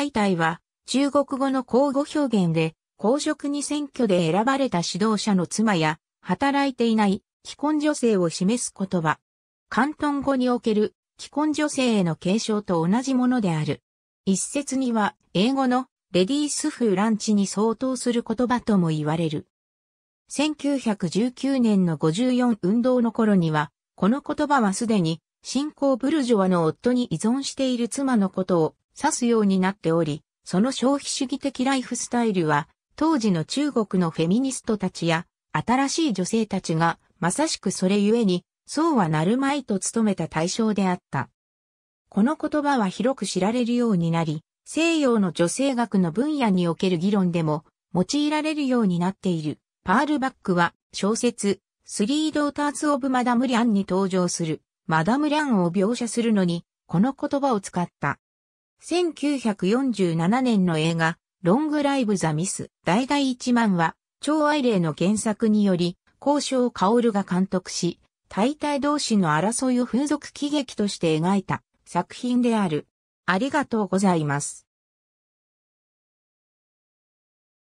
大体は中国語の口語表現で公職に選挙で選ばれた指導者の妻や働いていない既婚女性を示す言葉。関東語における既婚女性への継承と同じものである。一説には英語のレディース風ランチに相当する言葉とも言われる。1919年の54運動の頃には、この言葉はすでに、新興ブルジョワの夫に依存している妻のことを指すようになっており、その消費主義的ライフスタイルは、当時の中国のフェミニストたちや、新しい女性たちが、まさしくそれゆえに、そうはなるまいと努めた対象であった。この言葉は広く知られるようになり、西洋の女性学の分野における議論でも、用いられるようになっている。パールバックは、小説、スリードーターズ・オブ・マダム・リャンに登場する、マダム・リャンを描写するのに、この言葉を使った。1947年の映画、ロングライブ・ザ・ミス、大々一万は、超愛霊の原作により、交渉カオルが監督し、大体同士の争いを風俗喜劇として描いた作品である。ありがとうございます。